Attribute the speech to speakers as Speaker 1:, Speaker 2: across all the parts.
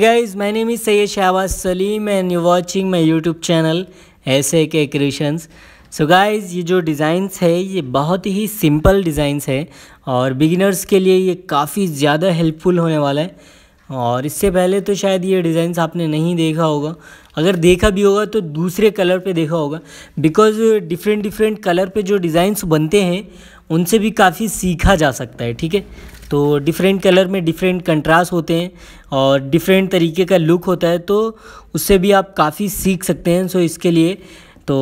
Speaker 1: guys my name is Sayed Sayed Salim and you watching my YouTube channel ऐसे के creations so guys guys ये जो designs है ये बहुत ही सिंपल डिज़ाइंस है और बिगिनर्स के लिए ये काफ़ी ज़्यादा हेल्पफुल होने वाला है और इससे पहले तो शायद ये डिज़ाइंस आपने नहीं देखा होगा अगर देखा भी होगा तो दूसरे कलर पर देखा होगा बिकॉज़ डिफरेंट डिफरेंट कलर पर जो डिज़ाइंस बनते हैं उनसे भी काफ़ी सीखा जा सकता है ठीक है तो डिफरेंट कलर में डिफरेंट कंट्रास्ट होते हैं और डिफरेंट तरीके का लुक होता है तो उससे भी आप काफ़ी सीख सकते हैं सो इसके लिए तो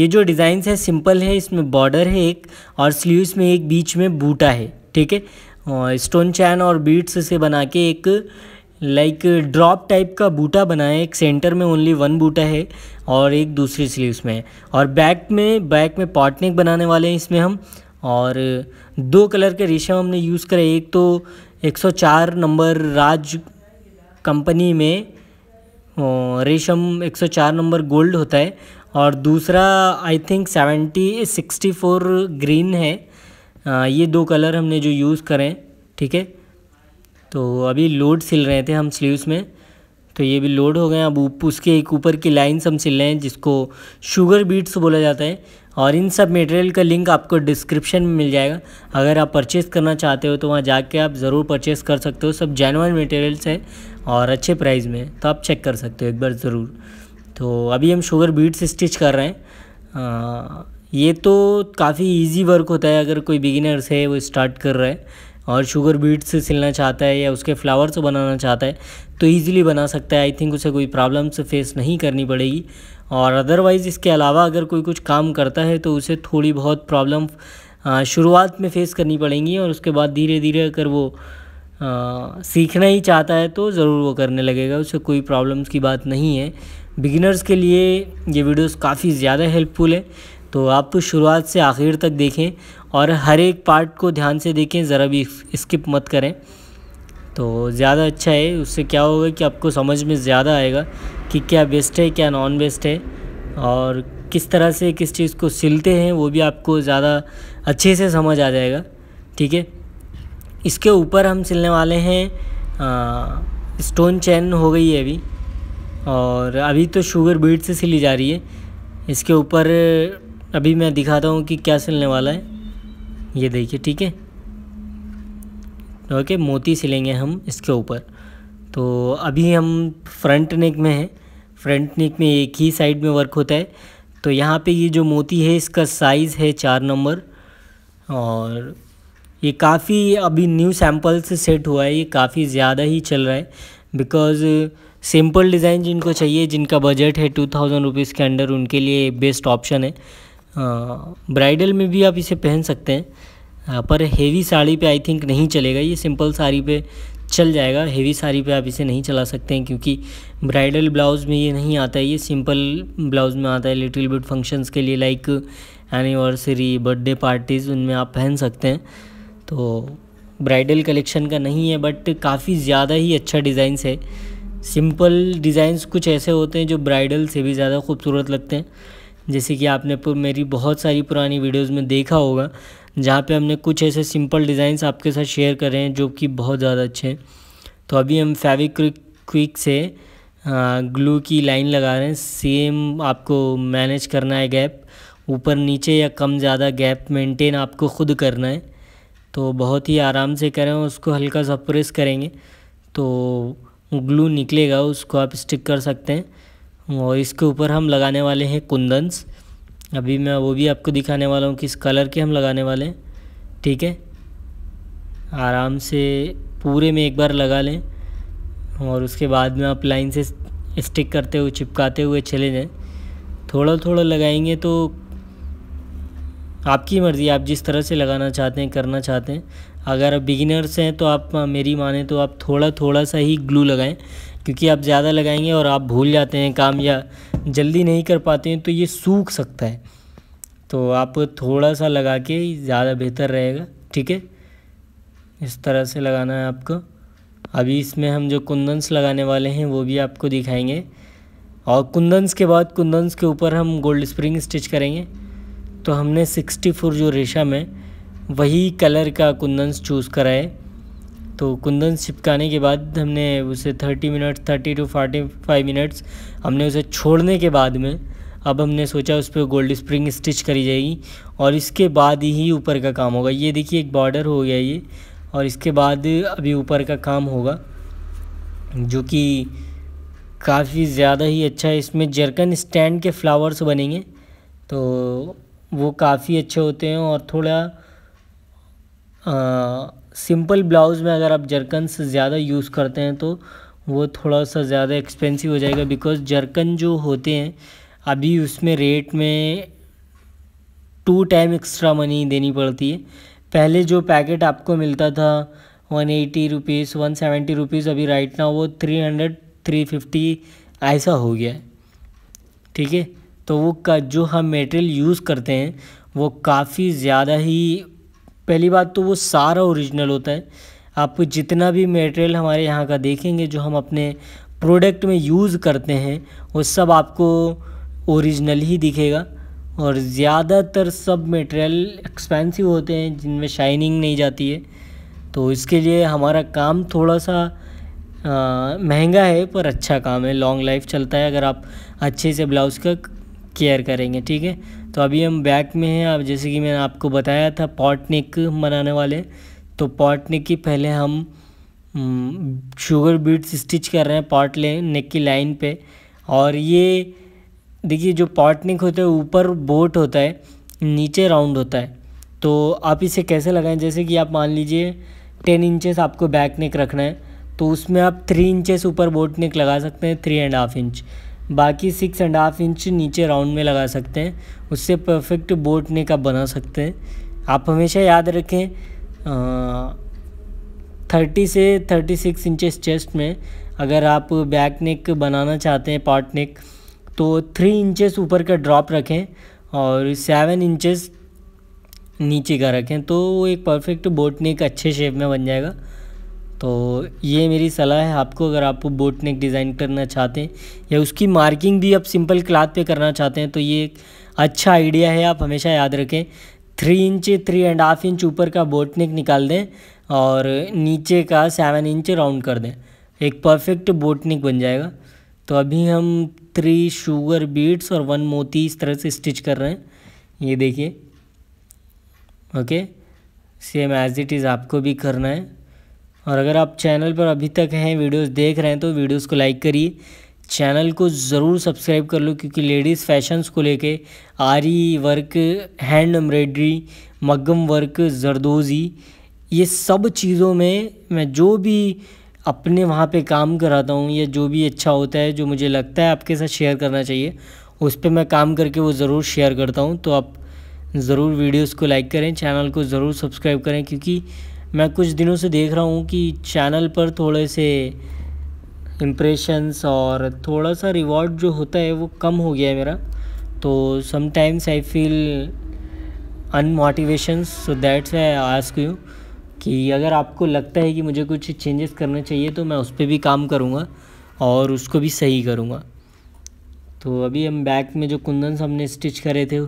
Speaker 1: ये जो डिज़ाइंस है सिंपल है इसमें बॉर्डर है एक और स्लीव्स में एक बीच में बूटा है ठीक है और स्टोन चैन और बीट्स से बना के एक लाइक ड्रॉप टाइप का बूटा बनाए एक सेंटर में ओनली वन बूटा है और एक दूसरी स्लीव्स में है और बैक में बैक में पॉटनिक बनाने वाले हैं इसमें हम और दो कलर के रेशम हमने यूज़ करे एक तो 104 नंबर राज कंपनी में रेशम 104 नंबर गोल्ड होता है और दूसरा आई थिंक 70 64 ग्रीन है आ, ये दो कलर हमने जो यूज़ करें ठीक है तो अभी लोड सिल रहे थे हम स्लीव्स में तो ये भी लोड हो गए अब उसके एक ऊपर की लाइन्स हम सिल रहे हैं जिसको शुगर बीट्स बोला जाता है और इन सब मटेरियल का लिंक आपको डिस्क्रिप्शन में मिल जाएगा अगर आप परचेस करना चाहते हो तो वहाँ जाके आप ज़रूर परचेस कर सकते हो सब जैनवन मटेरियल्स हैं और अच्छे प्राइस में तो आप चेक कर सकते हो एक बार ज़रूर तो अभी हम शुगर बीट्स स्टिच कर रहे हैं आ, ये तो काफ़ी ईजी वर्क होता है अगर कोई बिगिनर्स है वो स्टार्ट कर रहा है और शुगर बीट्स सिलना चाहता है या उसके फ्लावर्स बनाना चाहता है तो ईज़िली बना सकता है आई थिंक उसे कोई प्रॉब्लम्स फेस नहीं करनी पड़ेगी और अदरवाइज़ इसके अलावा अगर कोई कुछ काम करता है तो उसे थोड़ी बहुत प्रॉब्लम शुरुआत में फ़ेस करनी पड़ेंगी और उसके बाद धीरे धीरे अगर वो आ, सीखना ही चाहता है तो ज़रूर वो करने लगेगा उसे कोई प्रॉब्लम्स की बात नहीं है बिगिनर्स के लिए ये वीडियोस काफ़ी ज़्यादा हेल्पफुल है तो आप तो शुरुआत से आखिर तक देखें और हर एक पार्ट को ध्यान से देखें ज़रा भी स्किप मत करें तो ज़्यादा अच्छा है उससे क्या होगा कि आपको समझ में ज़्यादा आएगा कि क्या बेस्ट है क्या नॉन बेस्ट है और किस तरह से किस चीज़ को सिलते हैं वो भी आपको ज़्यादा अच्छे से समझ आ जाएगा ठीक है इसके ऊपर हम सिलने वाले हैं स्टोन चैन हो गई है अभी और अभी तो शुगर बीट से सिली जा रही है इसके ऊपर अभी मैं दिखाता हूँ कि क्या सिलने वाला है ये देखिए ठीक है ओके मोती सिलेंगे हम इसके ऊपर तो अभी हम फ्रंट नेक में हैं फ्रंट नेक में एक ही साइड में वर्क होता है तो यहाँ पे ये जो मोती है इसका साइज़ है चार नंबर और ये काफ़ी अभी न्यू सैम्पल से सेट हुआ है ये काफ़ी ज़्यादा ही चल रहा है बिकॉज़ सिंपल डिज़ाइन जिनको चाहिए जिनका बजट है टू थाउजेंड रुपीज़ के अंडर उनके लिए बेस्ट ऑप्शन है ब्राइडल में भी आप इसे पहन सकते हैं हाँ, पर हेवी साड़ी पे आई थिंक नहीं चलेगा ये सिंपल साड़ी पे चल जाएगा हेवी साड़ी पे आप इसे नहीं चला सकते हैं क्योंकि ब्राइडल ब्लाउज़ में ये नहीं आता है ये सिंपल ब्लाउज़ में आता है लिटिल बिट फंक्शंस के लिए लाइक एनिवर्सरी बर्थडे पार्टीज़ उनमें आप पहन सकते हैं तो ब्राइडल कलेक्शन का नहीं है बट काफ़ी ज़्यादा ही अच्छा डिज़ाइंस है सिंपल डिज़ाइंस कुछ ऐसे होते हैं जो ब्राइडल से भी ज़्यादा खूबसूरत लगते हैं जैसे कि आपने मेरी बहुत सारी पुरानी वीडियोज़ में देखा होगा जहाँ पे हमने कुछ ऐसे सिंपल डिज़ाइंस आपके साथ शेयर कर रहे हैं जो कि बहुत ज़्यादा अच्छे हैं तो अभी हम फैविक क्विक से ग्लू की लाइन लगा रहे हैं सेम आपको मैनेज करना है गैप ऊपर नीचे या कम ज़्यादा गैप मेंटेन आपको खुद करना है तो बहुत ही आराम से करें उसको हल्का सा प्रेस करेंगे तो ग्लू निकलेगा उसको आप स्टिक कर सकते हैं और इसके ऊपर हम लगाने वाले हैं कुंदन्स अभी मैं वो भी आपको दिखाने वाला हूँ किस कलर के हम लगाने वाले हैं ठीक है आराम से पूरे में एक बार लगा लें और उसके बाद में आप लाइन से स्टिक करते हुए चिपकाते हुए चले जाएँ थोड़ा थोड़ा लगाएंगे तो आपकी मर्ज़ी आप जिस तरह से लगाना चाहते हैं करना चाहते हैं अगर आप बिगिनर्स हैं तो आप मेरी माने तो आप थोड़ा थोड़ा सा ही ग्लू लगाएं क्योंकि आप ज़्यादा लगाएंगे और आप भूल जाते हैं काम या जल्दी नहीं कर पाते हैं तो ये सूख सकता है तो आप थोड़ा सा लगा के ज़्यादा बेहतर रहेगा ठीक है इस तरह से लगाना है आपको अभी इसमें हम जो कुंदन्स लगाने वाले हैं वो भी आपको दिखाएंगे और कुंदन्स के बाद कुंदन्स के ऊपर हम गोल्ड स्प्रिंग स्टिच करेंगे तो हमने सिक्सटी फोर जो रेशा में वही कलर का कुंदन्स चूज़ कराए तो कुंदन चिपकाने के बाद हमने उसे thirty minute thirty to forty five minutes हमने उसे छोड़ने के बाद में अब हमने सोचा उस पर गोल्ड स्प्रिंग स्टिच करी जाएगी और इसके बाद ही ऊपर का काम होगा ये देखिए एक बॉर्डर हो गया ये और इसके बाद अभी ऊपर का काम होगा जो कि काफ़ी ज़्यादा ही अच्छा है इसमें जरकन स्टैंड के फ्लावर्स बनेंगे तो वो काफ़ी अच्छे होते हैं और थोड़ा आ, सिंपल ब्लाउज़ में अगर आप से ज़्यादा यूज़ करते हैं तो वो थोड़ा सा ज़्यादा एक्सपेंसिव हो जाएगा बिकॉज जरकन जो होते हैं अभी उसमें रेट में टू टाइम एक्स्ट्रा मनी देनी पड़ती है पहले जो पैकेट आपको मिलता था one eighty rupees one seventy rupees अभी राइट ना वो थ्री हंड्रेड थ्री फिफ्टी ऐसा हो गया है ठीक है तो वो का जो हम मेटेरियल यूज़ करते हैं वो काफ़ी ज़्यादा ही पहली बात तो वो सारा ओरिजिनल होता है आप जितना भी मटेरियल हमारे यहाँ का देखेंगे जो हम अपने प्रोडक्ट में यूज़ करते हैं वो सब आपको ओरिजिनल ही दिखेगा और ज़्यादातर सब मटेरियल एक्सपेंसिव होते हैं जिनमें शाइनिंग नहीं जाती है तो इसके लिए हमारा काम थोड़ा सा महंगा है पर अच्छा काम है लॉन्ग लाइफ चलता है अगर आप अच्छे से ब्लाउज़ का केयर करेंगे ठीक है तो अभी हम बैक में हैं अब जैसे कि मैंने आपको बताया था पॉट नेक बनाने वाले तो पॉट नेक की पहले हम शुगर बीट्स स्टिच कर रहे हैं पॉट ले नेक की लाइन पे और ये देखिए जो पॉट नेक होता है ऊपर बोट होता है नीचे राउंड होता है तो आप इसे कैसे लगाएं जैसे कि आप मान लीजिए टेन इंचेस आपको बैक नेक रखना है तो उसमें आप थ्री इंचेस ऊपर बोट नेक लगा सकते हैं थ्री एंड हाफ इंच बाकी सिक्स एंड हाफ इंच नीचे राउंड में लगा सकते हैं उससे परफेक्ट बोट नेक आप बना सकते हैं आप हमेशा याद रखें थर्टी से थर्टी सिक्स इंचेस चेस्ट में अगर आप बैक नेक बनाना चाहते हैं पार्ट नेक तो थ्री इंचेस ऊपर का ड्रॉप रखें और सेवन इंचेस नीचे का रखें तो एक परफेक्ट बोट नेक अच्छे शेप में बन जाएगा तो ये मेरी सलाह है आपको अगर आप बोट नेक डिज़ाइन करना चाहते हैं या उसकी मार्किंग भी आप सिंपल क्लाथ पे करना चाहते हैं तो ये एक अच्छा आइडिया है आप हमेशा याद रखें three inch three and half inch ऊपर का बोट नेक निकाल दें और नीचे का सेवन इंच राउंड कर दें एक परफेक्ट बोट नेक बन जाएगा तो अभी हम थ्री शुगर बीट्स और वन मोती इस तरह से स्टिच कर रहे हैं ये देखिए okay same as it is आपको भी करना है और अगर आप चैनल पर अभी तक हैं वीडियोस देख रहे हैं तो वीडियोस को लाइक करिए चैनल को ज़रूर सब्सक्राइब कर लो क्योंकि लेडीज़ फैशंस को लेके आरी वर्क हैंड एम्ब्रॉयड्री मगम वर्क जरदोज़ी ये सब चीज़ों में मैं जो भी अपने वहाँ पे काम कराता हूँ या जो भी अच्छा होता है जो मुझे लगता है आपके साथ शेयर करना चाहिए उस पर मैं काम करके वो ज़रूर शेयर करता हूँ तो आप ज़रूर वीडियोस को लाइक करें चैनल को ज़रूर सब्सक्राइब करें क्योंकि मैं कुछ दिनों से देख रहा हूँ कि चैनल पर थोड़े से इम्प्रेशंस और थोड़ा सा रिवॉर्ड जो होता है वो कम हो गया है मेरा तो sometimes I feel unmotivation so that's I ask you कि अगर आपको लगता है कि मुझे कुछ चेंजेस करने चाहिए तो मैं उस पर भी काम करूँगा और उसको भी सही करूँगा तो अभी हम बैक में जो कुंदन हमने स्टिच करे थे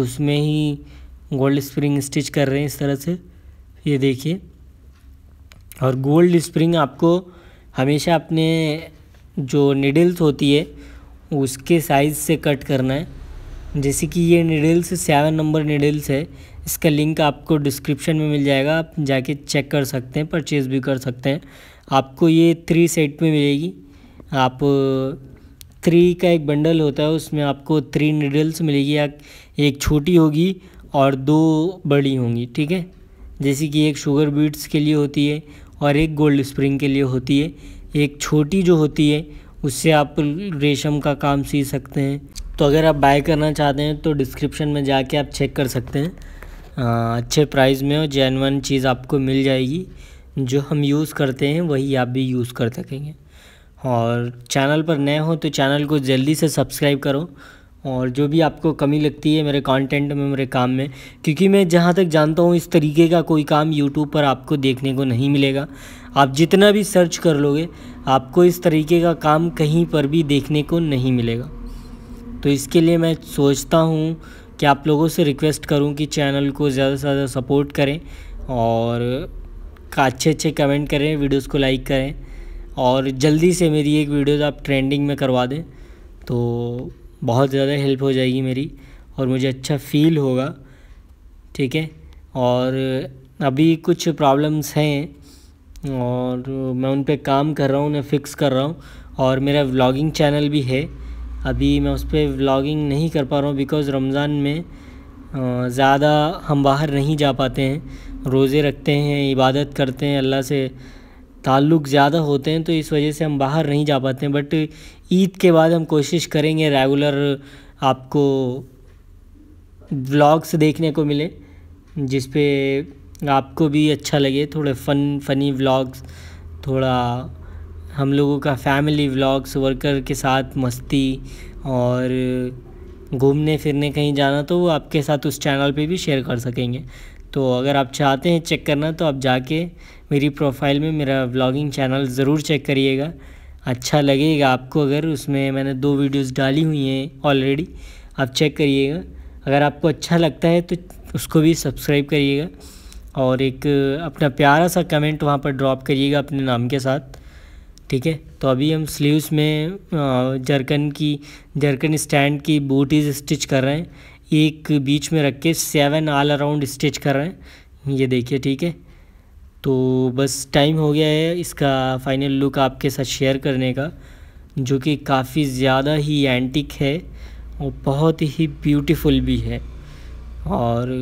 Speaker 1: उसमें ही गोल्ड स्प्रिंग स्टिच कर रहे हैं इस तरह से ये देखिए और गोल्ड स्प्रिंग आपको हमेशा अपने जो निडल्स होती है उसके साइज़ से कट करना है जैसे कि ये निडल्स सेवन नंबर निडल्स है इसका लिंक आपको डिस्क्रिप्शन में मिल जाएगा आप जाके चेक कर सकते हैं परचेज़ भी कर सकते हैं आपको ये थ्री सेट में मिलेगी आप थ्री का एक बंडल होता है उसमें आपको थ्री निडल्स मिलेगी एक छोटी होगी और दो बड़ी होंगी ठीक है जैसे कि एक शुगर बीट्स के लिए होती है और एक गोल्ड स्प्रिंग के लिए होती है एक छोटी जो होती है उससे आप रेशम का काम सी सकते हैं तो अगर आप बाय करना चाहते हैं तो डिस्क्रिप्शन में जाके आप चेक कर सकते हैं आ, अच्छे प्राइस में और जैनवन चीज़ आपको मिल जाएगी जो हम यूज़ करते हैं वही आप भी यूज़ कर सकेंगे और चैनल पर नए हो तो चैनल को जल्दी से सब्सक्राइब करो और जो भी आपको कमी लगती है मेरे कंटेंट में मेरे काम में क्योंकि मैं जहाँ तक जानता हूँ इस तरीके का कोई काम यूट्यूब पर आपको देखने को नहीं मिलेगा आप जितना भी सर्च कर लोगे आपको इस तरीके का काम कहीं पर भी देखने को नहीं मिलेगा तो इसके लिए मैं सोचता हूँ कि आप लोगों से रिक्वेस्ट करूँ कि चैनल को ज़्यादा से ज़्यादा सपोर्ट करें और अच्छे अच्छे कमेंट करें वीडियोज़ को लाइक करें और जल्दी से मेरी एक वीडियो आप ट्रेंडिंग में करवा दें तो बहुत ज़्यादा हेल्प हो जाएगी मेरी और मुझे अच्छा फ़ील होगा ठीक है और अभी कुछ प्रॉब्लम्स हैं और मैं उन पर काम कर रहा हूँ उन्हें फ़िक्स कर रहा हूँ और मेरा व्लॉगिंग चैनल भी है अभी मैं उस पर व्लॉगिंग नहीं कर पा रहा हूँ बिकॉज़ रमज़ान में ज़्यादा हम बाहर नहीं जा पाते हैं रोज़े रखते हैं इबादत करते हैं अल्लाह से ताल्लुक़ ज़्यादा होते हैं तो इस वजह से हम बाहर नहीं जा पाते हैं बट ईद के बाद हम कोशिश करेंगे रेगुलर आपको व्लॉग्स देखने को मिले जिस पे आपको भी अच्छा लगे थोड़े फन फनी व्लॉग्स थोड़ा हम लोगों का फैमिली व्लॉग्स वर्कर के साथ मस्ती और घूमने फिरने कहीं जाना तो वो आपके साथ उस चैनल पे भी शेयर कर सकेंगे तो अगर आप चाहते हैं चेक करना तो आप जाके मेरी प्रोफाइल में मेरा व्लॉगिंग चैनल ज़रूर चेक करिएगा अच्छा लगेगा आपको अगर उसमें मैंने दो वीडियोस डाली हुई हैं ऑलरेडी आप चेक करिएगा अगर आपको अच्छा लगता है तो उसको भी सब्सक्राइब करिएगा और एक अपना प्यारा सा कमेंट वहाँ पर ड्रॉप करिएगा अपने नाम के साथ ठीक है तो अभी हम स्लीव्स में जरकन की जरकन स्टैंड की बूटीज़ स्टिच कर रहे हैं एक बीच में रख के सेवन ऑल अराउंड स्टिच कर रहे हैं ये देखिए ठीक है तो बस टाइम हो गया है इसका फाइनल लुक आपके साथ शेयर करने का जो कि काफ़ी ज़्यादा ही एंटिक है और बहुत ही ब्यूटीफुल भी है और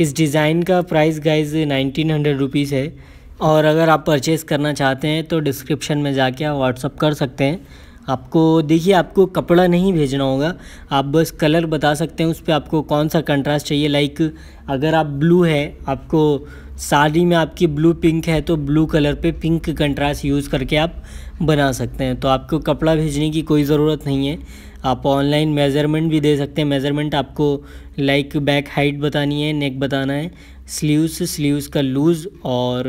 Speaker 1: इस डिज़ाइन का price guys nineteen hundred rupees है और अगर आप परचेज़ करना चाहते हैं तो डिस्क्रिप्शन में जाके आप व्हाट्सअप कर सकते हैं आपको देखिए आपको कपड़ा नहीं भेजना होगा आप बस कलर बता सकते हैं उस पर आपको कौन सा कंट्रास्ट चाहिए लाइक अगर आप ब्लू है आपको साड़ी में आपकी ब्लू पिंक है तो ब्लू कलर पे पिंक कंट्रास्ट यूज़ करके आप बना सकते हैं तो आपको कपड़ा भेजने की कोई ज़रूरत नहीं है आप ऑनलाइन मेज़रमेंट भी दे सकते हैं मेज़रमेंट आपको लाइक बैक हाइट बतानी है नेक बताना है स्लीव्स स्लीव्स का लूज़ और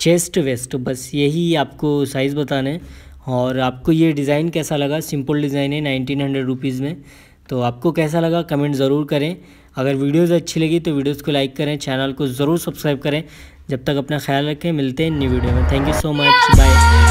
Speaker 1: चेस्ट वेस्ट बस यही आपको साइज़ बताना है और आपको ये डिज़ाइन कैसा लगा सिंपल डिज़ाइन है नाइनटीन हंड्रेड रुपीज़ में तो आपको कैसा लगा कमेंट ज़रूर करें अगर वीडियोज़ अच्छी लगी तो वीडियोज़ को लाइक करें चैनल को ज़रूर सब्सक्राइब करें जब तक अपना ख्याल रखें मिलते हैं न्यू वीडियो में thank you so much bye